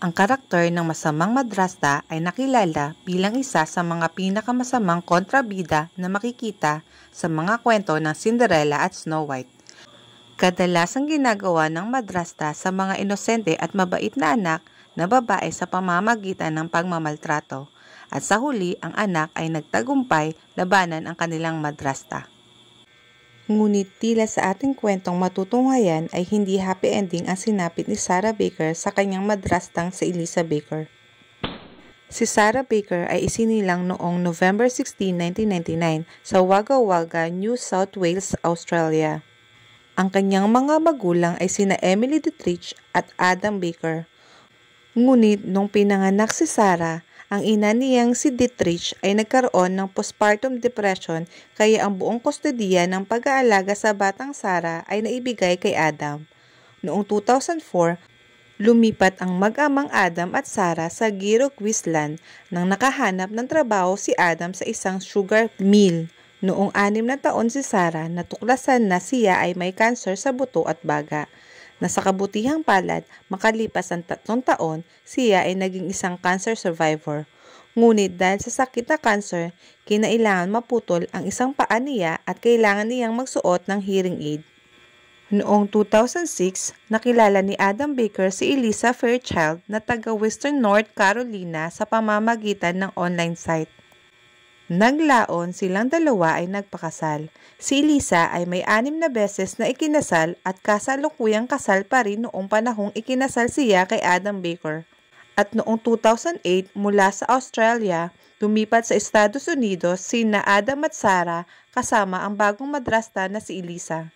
Ang karakter ng masamang madrasta ay nakilala bilang isa sa mga pinakamasamang kontrabida na makikita sa mga kwento ng Cinderella at Snow White. Kadalasang ginagawa ng madrasta sa mga inosente at mabait na anak na babae sa pamamagitan ng pagmamaltrato at sa huli ang anak ay nagtagumpay labanan ang kanilang madrasta. Ngunit tila sa ating kwentong matutunghayan ay hindi happy ending ang sinapit ni Sarah Baker sa kanyang madrastang si Elisa Baker. Si Sarah Baker ay isinilang noong November 16, 1999 sa Wagga Wagga, New South Wales, Australia. Ang kanyang mga magulang ay sina Emily Dietrich at Adam Baker. Ngunit nung pinanganak si Sarah ang ina niyang si Dietrich ay nagkaroon ng postpartum depression kaya ang buong kustodiya ng pag-aalaga sa batang Sarah ay naibigay kay Adam. Noong 2004, lumipat ang mag-amang Adam at Sarah sa Giroquisland nang nakahanap ng trabaho si Adam sa isang sugar mill. Noong anim na taon si Sarah, natuklasan na siya ay may cancer sa buto at baga. Nasa kabutihang palad, makalipas ang tatlong taon, siya ay naging isang cancer survivor. Ngunit dahil sa sakit na cancer, kinailangan maputol ang isang paa niya at kailangan niyang magsuot ng hearing aid. Noong 2006, nakilala ni Adam Baker si Elisa Fairchild na taga Western North Carolina sa pamamagitan ng online site. Naglaon silang dalawa ay nagpakasal. Si Elisa ay may anim na beses na ikinasal at kasalukuyang kasal pa rin noong panahong ikinasal siya kay Adam Baker. At noong 2008 mula sa Australia, lumipat sa Estados Unidos sina Adam at Sarah kasama ang bagong madrasta na si Elisa.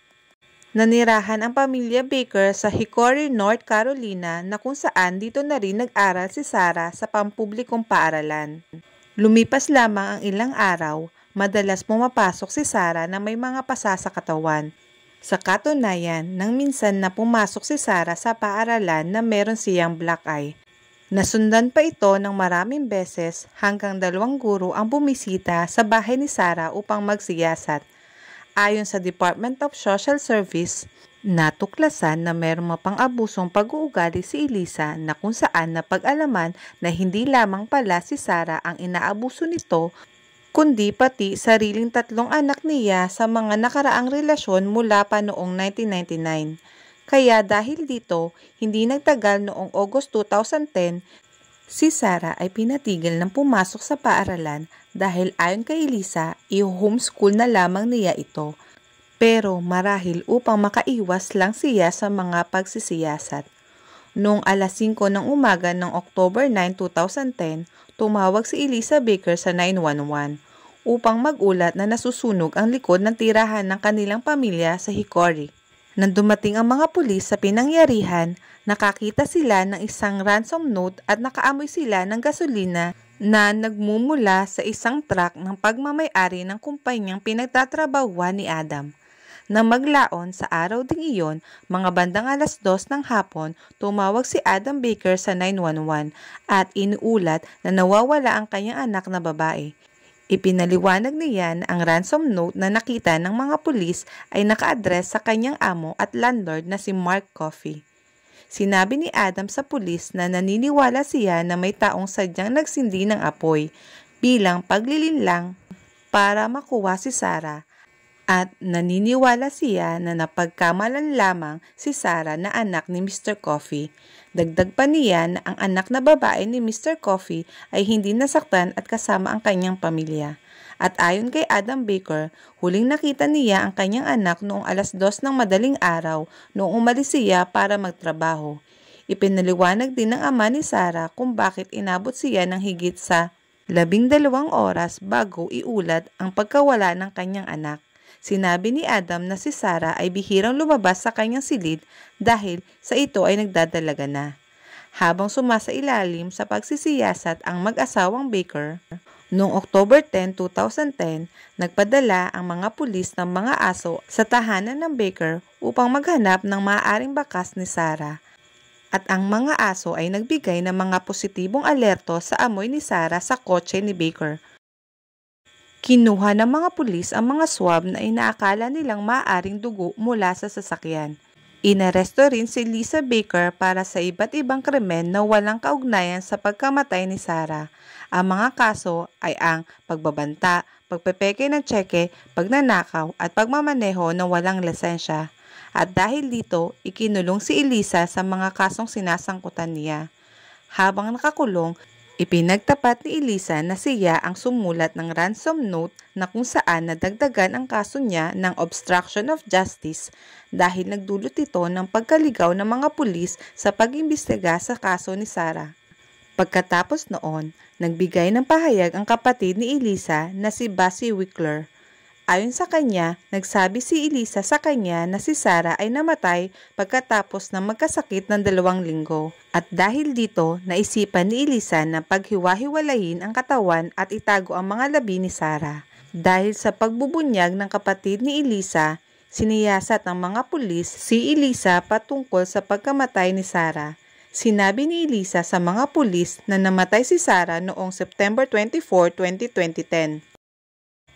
Nanirahan ang pamilya Baker sa Hickory, North Carolina na kung saan dito na rin nag-aral si Sarah sa pampublikong paaralan. Lumipas lamang ang ilang araw, madalas pumapasok si Sara na may mga pasa sa katawan. Sa katunayan, nang minsan na pumasok si Sara sa paaralan na meron siyang black eye. Nasundan pa ito ng maraming beses hanggang dalawang guro ang bumisita sa bahay ni Sara upang magsiyasat. Ayon sa Department of Social Service, Natuklasan na mayroong mapang-abusong pag-uugali si Elisa na kung saan napag-alaman na hindi lamang pala si Sara ang inaabuso nito kundi pati sariling tatlong anak niya sa mga nakaraang relasyon mula pa noong 1999. Kaya dahil dito, hindi nagtagal noong August 2010, si Sara ay pinatigil ng pumasok sa paaralan dahil ayon kay Elisa, i-homeschool na lamang niya ito pero marahil upang makaiwas lang siya sa mga pagsisiyasat. Noong alas 5 ng umaga ng October 9, 2010, tumawag si Elisa Baker sa 911 upang magulat na nasusunog ang likod ng tirahan ng kanilang pamilya sa Hickory. Nang dumating ang mga pulis sa pinangyarihan, nakakita sila ng isang ransom note at nakaamoy sila ng gasolina na nagmumula sa isang truck ng pagmamayari ng kumpanyang pinagtatrabahuan ni Adam na maglaon sa araw ding iyon, mga bandang alas dos ng hapon, tumawag si Adam Baker sa 911 at inuulat na nawawala ang kanyang anak na babae. Ipinaliwanag niya na ang ransom note na nakita ng mga pulis ay naka-address sa kanyang amo at landlord na si Mark Coffey. Sinabi ni Adam sa pulis na naniniwala siya na may taong sadyang nagsindi ng apoy bilang paglilinlang para makuha si Sarah at naniniwala siya na napagkamalan lamang si Sarah na anak ni Mr. Coffee. Dagdag pa niya na ang anak na babae ni Mr. Coffee ay hindi nasaktan at kasama ang kanyang pamilya. At ayon kay Adam Baker, huling nakita niya ang kanyang anak noong alas dos ng madaling araw noong umalis siya para magtrabaho. Ipinaliwanag din ng ama ni Sarah kung bakit inabot siya ng higit sa labing dalawang oras bago iulat ang pagkawala ng kanyang anak. Sinabi ni Adam na si Sarah ay bihirang lumabas sa kanyang silid dahil sa ito ay nagdadalaga na. Habang sumasa ilalim sa pagsisiyasat ang mag-asawang Baker, Noong October 10, 2010, nagpadala ang mga pulis ng mga aso sa tahanan ng Baker upang maghanap ng maaaring bakas ni Sarah. At ang mga aso ay nagbigay ng mga positibong alerto sa amoy ni Sarah sa kotse ni Baker Kinuha ng mga pulis ang mga swab na inaakala nilang maaring dugo mula sa sasakyan. Inaresto rin si Lisa Baker para sa iba't ibang krimen na walang kaugnayan sa pagkamatay ni Sarah. Ang mga kaso ay ang pagbabanta, pagpepeke ng tseke, pagnanakaw at pagmamaneho ng walang lisensya. At dahil dito, ikinulong si Elisa sa mga kasong sinasangkutan niya. Habang nakakulong, Ipinagtapat ni Elisa na siya ang sumulat ng ransom note na kung saan nadagdagan ang kaso niya ng obstruction of justice dahil nagdulot ito ng pagkaligaw ng mga pulis sa pag-imbestiga sa kaso ni Sarah. Pagkatapos noon, nagbigay ng pahayag ang kapatid ni Elisa na si Bessie Wickler Ayon sa kanya, nagsabi si Elisa sa kanya na si Sara ay namatay pagkatapos ng magkasakit ng dalawang linggo. At dahil dito, naisipan ni Elisa na paghiwa-hiwalayin ang katawan at itago ang mga labi ni Sara. Dahil sa pagbubunyag ng kapatid ni Elisa, siniyasat ng mga pulis si Elisa patungkol sa pagkamatay ni Sara. Sinabi ni Elisa sa mga pulis na namatay si Sara noong September 24, 2020.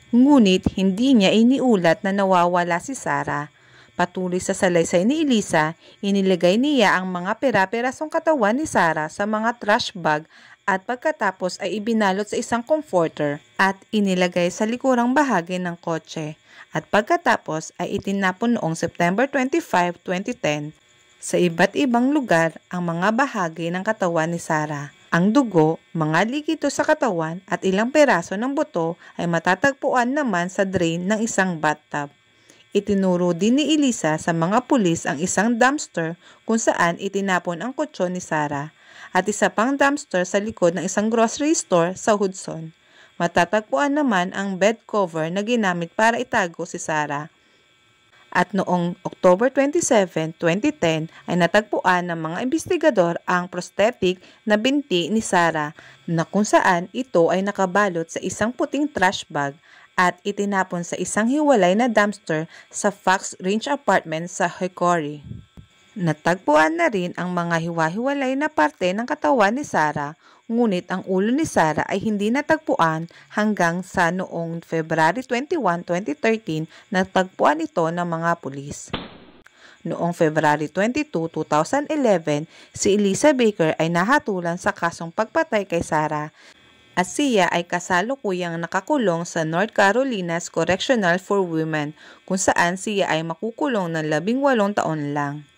Ngunit hindi niya iniulat na nawawala si Sarah. Patuloy sa salaysay ni Elisa, inilagay niya ang mga pera-perasong katawan ni Sarah sa mga trash bag at pagkatapos ay ibinalot sa isang comforter at inilagay sa likurang bahagi ng kotse at pagkatapos ay itinapon noong September 25, 2010 sa iba't ibang lugar ang mga bahagi ng katawan ni Sarah. Ang dugo, mga likido sa katawan at ilang peraso ng buto ay matatagpuan naman sa drain ng isang bathtub. Itinuro din ni Elisa sa mga pulis ang isang dumpster kung saan itinapon ang kutsyon ni Sarah at isa pang dumpster sa likod ng isang grocery store sa Hudson. Matatagpuan naman ang bed cover na ginamit para itago si Sarah at noong October 27, 2010 ay natagpuan ng mga investigador ang prosthetic na binti ni Sarah na kung saan ito ay nakabalot sa isang puting trash bag at itinapon sa isang hiwalay na dumpster sa Fox Ranch Apartment sa Hickory. Natagpuan na rin ang mga hiwa-hiwalay na parte ng katawan ni Sara, ngunit ang ulo ni Sara ay hindi natagpuan hanggang sa noong February 21, 2013 natagpuan ito ng mga pulis. Noong February 22, 2011, si Elisa Baker ay nahatulan sa kasong pagpatay kay Sara at siya ay kasalukuyang nakakulong sa North Carolina's Correctional for Women kung saan siya ay makukulong ng labing walong taon lang.